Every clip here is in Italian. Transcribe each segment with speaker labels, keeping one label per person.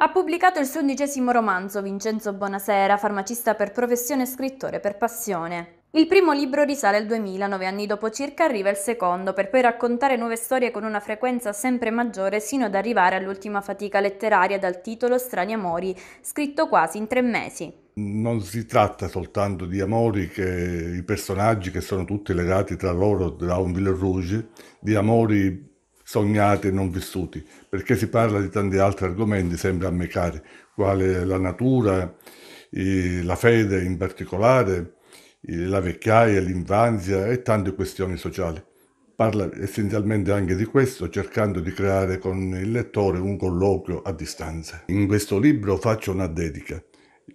Speaker 1: Ha pubblicato il suo undicesimo romanzo, Vincenzo Bonasera, farmacista per professione e scrittore per passione. Il primo libro risale al 2000, nove anni dopo circa arriva il secondo, per poi raccontare nuove storie con una frequenza sempre maggiore sino ad arrivare all'ultima fatica letteraria dal titolo Strani Amori, scritto quasi in tre mesi.
Speaker 2: Non si tratta soltanto di amori, che, i personaggi che sono tutti legati tra loro da un fil rouge, di amori sognati e non vissuti, perché si parla di tanti altri argomenti, sempre a me cari, quale la natura, la fede in particolare, la vecchiaia, l'infanzia e tante questioni sociali. Parla essenzialmente anche di questo, cercando di creare con il lettore un colloquio a distanza. In questo libro faccio una dedica,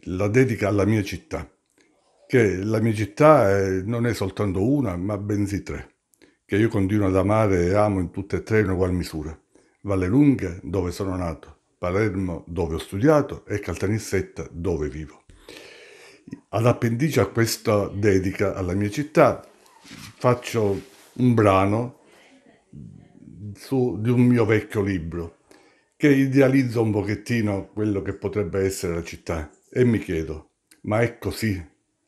Speaker 2: la dedica alla mia città, che la mia città eh, non è soltanto una, ma bensì tre che io continuo ad amare e amo in tutte e tre in ugual misura. Vallelunga, dove sono nato, Palermo, dove ho studiato, e Caltanissetta, dove vivo. Ad appendice a questa dedica alla mia città, faccio un brano su, di un mio vecchio libro che idealizza un pochettino quello che potrebbe essere la città e mi chiedo, ma è così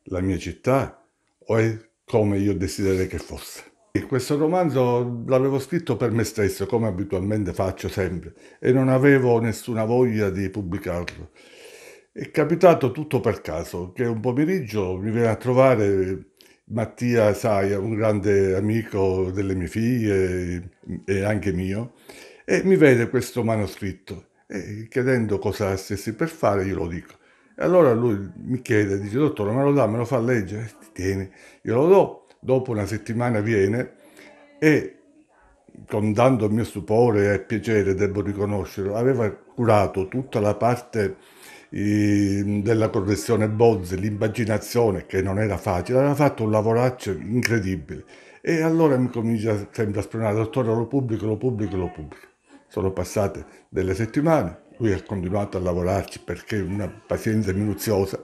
Speaker 2: la mia città o è come io desidererei che fosse? Questo romanzo l'avevo scritto per me stesso, come abitualmente faccio sempre, e non avevo nessuna voglia di pubblicarlo. È capitato tutto per caso che un pomeriggio mi viene a trovare Mattia Saia, un grande amico delle mie figlie e anche mio, e mi vede questo manoscritto e chiedendo cosa stessi per fare glielo dico. E allora lui mi chiede, dice dottore me lo dà, me lo fa leggere? Eh, tieni, glielo do dopo una settimana viene e, con tanto mio stupore e piacere, devo riconoscerlo, aveva curato tutta la parte eh, della correzione Bozzi, l'immaginazione, che non era facile, aveva fatto un lavoraccio incredibile. E allora mi comincia sempre a spronare, dottore lo pubblico, lo pubblico, lo pubblico. Sono passate delle settimane, lui ha continuato a lavorarci perché una pazienza minuziosa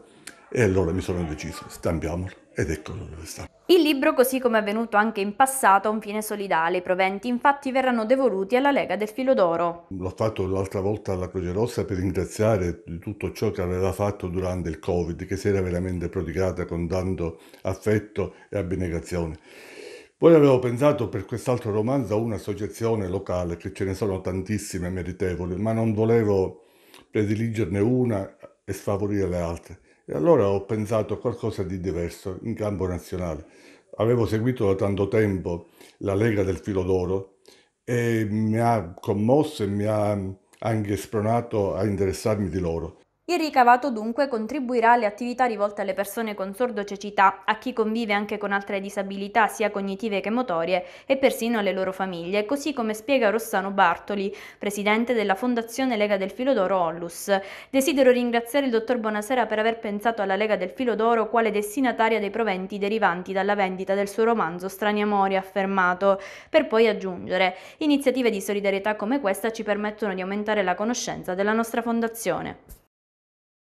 Speaker 2: e allora mi sono deciso, stampiamolo ed eccolo dove sta.
Speaker 1: Il libro, così come è avvenuto anche in passato, ha un fine solidale. I proventi infatti verranno devoluti alla Lega del Filo d'Oro.
Speaker 2: L'ho fatto l'altra volta alla Croce Rossa per ringraziare di tutto ciò che aveva fatto durante il Covid, che si era veramente prodigata con tanto affetto e abnegazione. Poi avevo pensato per quest'altro romanzo a un'associazione locale, che ce ne sono tantissime meritevoli, ma non volevo prediligerne una e sfavorire le altre. E allora ho pensato a qualcosa di diverso in campo nazionale. Avevo seguito da tanto tempo la Lega del Filo d'Oro e mi ha commosso e mi ha anche spronato a interessarmi di loro.
Speaker 1: Il ricavato dunque contribuirà alle attività rivolte alle persone con cecità, a chi convive anche con altre disabilità sia cognitive che motorie e persino alle loro famiglie, così come spiega Rossano Bartoli, presidente della Fondazione Lega del Filo d'Oro Ollus. Desidero ringraziare il dottor Bonasera per aver pensato alla Lega del Filo d'Oro quale destinataria dei proventi derivanti dalla vendita del suo romanzo Strani Amori, affermato, per poi aggiungere iniziative di solidarietà come questa ci permettono di aumentare la conoscenza della nostra fondazione.